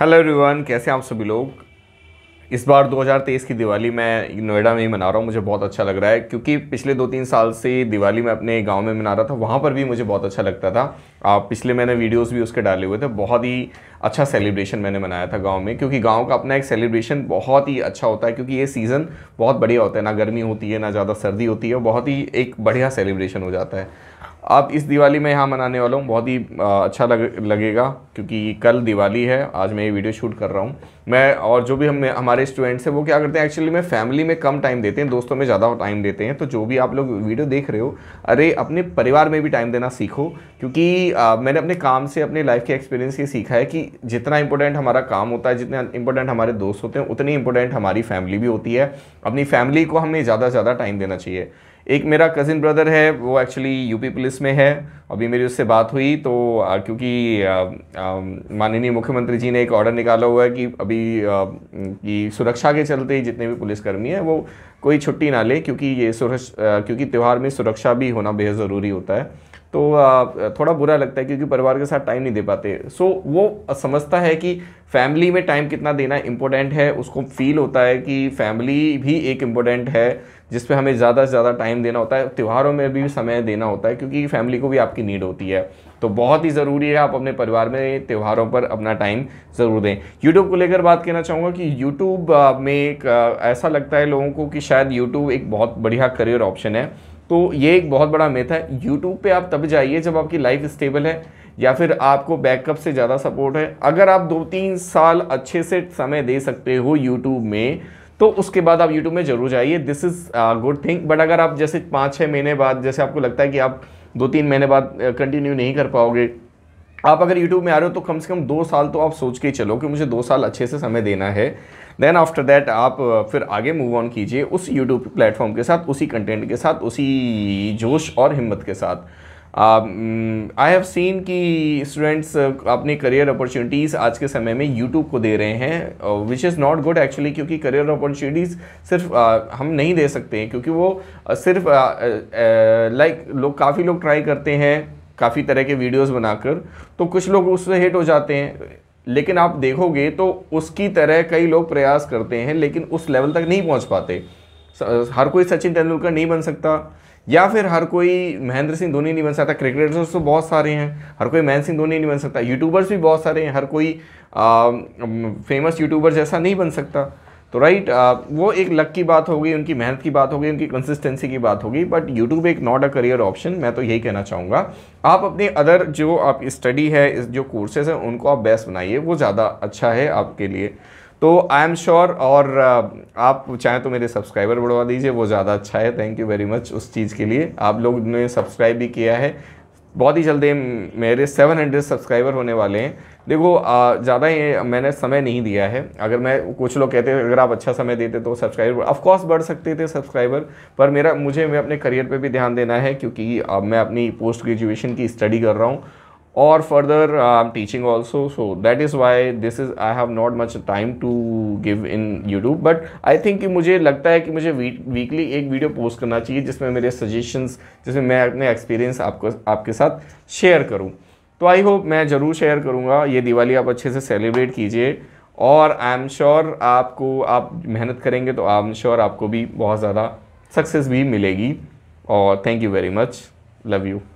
hello everyone कैसे आप सभी लोग इस बार 2023 की दिवाली मैं नोएडा में ही मना रहा हूँ मुझे बहुत अच्छा लग रहा है क्योंकि पिछले दो तीन साल से दिवाली मैं अपने गांव में मना रहा था वहाँ पर भी मुझे बहुत अच्छा लगता था आप पिछले मैंने वीडियोस भी उसके डाले हुए थे बहुत ही अच्छा सेलिब्रेशन मैंने मनाया था गाँव में क्योंकि गाँव का अपना एक सेलिब्रेशन बहुत ही अच्छा होता है क्योंकि ये सीज़न बहुत बढ़िया होता है ना गर्मी होती है ना ज़्यादा सर्दी होती है बहुत ही एक बढ़िया सेलिब्रेशन हो जाता है आप इस दिवाली में यहाँ मनाने वाला हूँ बहुत ही अच्छा लग लगेगा क्योंकि कल दिवाली है आज मैं ये वीडियो शूट कर रहा हूँ मैं और जो भी हम हमारे स्टूडेंट्स हैं वो क्या करते हैं एक्चुअली में फैमिली में कम टाइम देते हैं दोस्तों में ज़्यादा टाइम देते हैं तो जो भी आप लोग वीडियो देख रहे हो अरे अपने परिवार में भी टाइम देना सीखो क्योंकि आ, मैंने अपने काम से अपने लाइफ के एक्सपीरियंस ये सीखा है कि जितना इंपॉर्टेंट हमारा काम होता है जितना इंपॉर्टेंट हमारे दोस्त होते हैं उतनी इंपॉर्टेंट हमारी फैमिली भी होती है अपनी फैमिली को हमें ज़्यादा से ज़्यादा टाइम देना चाहिए एक मेरा कज़िन ब्रदर है वो एक्चुअली यूपी पुलिस में है अभी मेरी उससे बात हुई तो क्योंकि माननीय मुख्यमंत्री जी ने एक ऑर्डर निकाला हुआ है कि अभी आ, कि सुरक्षा के चलते जितने भी पुलिसकर्मी हैं वो कोई छुट्टी ना लें क्योंकि ये सुरक्षा क्योंकि त्यौहार में सुरक्षा भी होना बेहद ज़रूरी होता है तो थोड़ा बुरा लगता है क्योंकि परिवार के साथ टाइम नहीं दे पाते सो so, वो समझता है कि फैमिली में टाइम कितना देना इम्पोर्टेंट है उसको फील होता है कि फैमिली भी एक इम्पोर्टेंट है जिस पे हमें ज़्यादा से ज़्यादा टाइम देना होता है त्योहारों में भी समय देना होता है क्योंकि फैमिली को भी आपकी नीड होती है तो बहुत ही ज़रूरी है आप अपने परिवार में त्यौहारों पर अपना टाइम ज़रूर दें यूट्यूब को लेकर बात करना चाहूँगा कि यूट्यूब में एक ऐसा लगता है लोगों को कि शायद यूट्यूब एक बहुत बढ़िया करियर ऑप्शन है तो ये एक बहुत बड़ा मेथ है यूट्यूब पर आप तब जाइए जब आपकी लाइफ स्टेबल है या फिर आपको बैकअप से ज़्यादा सपोर्ट है अगर आप दो तीन साल अच्छे से समय दे सकते हो यूट्यूब में तो उसके बाद आप यूट्यूब में जरूर जाइए this is good thing but अगर आप जैसे पाँच छः महीने बाद जैसे आपको लगता है कि आप दो तीन महीने बाद कंटिन्यू नहीं कर पाओगे आप अगर यूट्यूब में आ रहे हो तो कम से कम दो साल तो आप सोच के चलो कि मुझे दो साल अच्छे से समय देना है देन आफ्टर दैट आप फिर आगे मूव ऑन कीजिए उस यूट्यूब प्लेटफॉर्म के साथ उसी कंटेंट के साथ उसी जोश और हिम्मत के साथ आई हैव सीन कि स्टूडेंट्स uh, अपनी करियर अपॉर्चुनिटीज़ आज के समय में यूट्यूब को दे रहे हैं which is not good actually क्योंकि करियर अपॉर्चुनिटीज़ सिर्फ uh, हम नहीं दे सकते हैं क्योंकि वो uh, सिर्फ लाइक uh, uh, uh लोग काफ़ी लोग ट्राई करते हैं काफ़ी तरह के वीडियोस बनाकर तो कुछ लोग उससे हिट हो जाते हैं लेकिन आप देखोगे तो उसकी तरह कई लोग प्रयास करते हैं लेकिन उस लेवल तक नहीं पहुंच पाते हर कोई सचिन तेंदुलकर नहीं बन सकता या फिर हर कोई महेंद्र सिंह धोनी नहीं बन सकता क्रिकेटर्स तो बहुत सारे हैं हर कोई महेंद्र सिंह धोनी नहीं बन सकता यूट्यूबर्स भी बहुत सारे हैं हर कोई आ, फेमस यूट्यूबर जैसा नहीं बन सकता तो राइट आ, वो एक लक की बात होगी उनकी मेहनत की बात होगी उनकी कंसिस्टेंसी की बात होगी बट यूट्यूब एक नॉट अ करियर ऑप्शन मैं तो यही कहना चाहूँगा आप अपने अदर जो आप स्टडी है जो कोर्सेज हैं उनको आप बेस्ट बनाइए वो ज़्यादा अच्छा है आपके लिए तो आई एम श्योर और uh, आप चाहें तो मेरे सब्सक्राइबर बढ़वा दीजिए वो ज़्यादा अच्छा है थैंक यू वेरी मच उस चीज़ के लिए आप लोग ने सब्सक्राइब भी किया है बहुत ही जल्दी मेरे 700 सब्सक्राइबर होने वाले हैं देखो uh, ज़्यादा ये मैंने समय नहीं दिया है अगर मैं कुछ लोग कहते अगर आप अच्छा समय देते तो सब्सक्राइबर ऑफकोर्स बढ़ सकते थे सब्सक्राइबर पर मेरा मुझे मैं अपने करियर पे भी ध्यान देना है क्योंकि अब मैं अपनी पोस्ट ग्रेजुएशन की स्टडी कर रहा हूँ or further um, teaching also so that is why this is I have not much time to give in YouTube but I think कि मुझे लगता है कि मुझे वीकली एक वीडियो पोस्ट करना चाहिए जिसमें मेरे सजेशंस जिसमें मैं अपने एक्सपीरियंस आपको आपके साथ शेयर करूँ तो आई होप मैं ज़रूर शेयर करूँगा ये दिवाली आप अच्छे से सेलिब्रेट कीजिए और आई एम श्योर आपको आप मेहनत करेंगे तो आई एम श्योर आपको भी बहुत ज़्यादा सक्सेस भी मिलेगी और thank you very much love you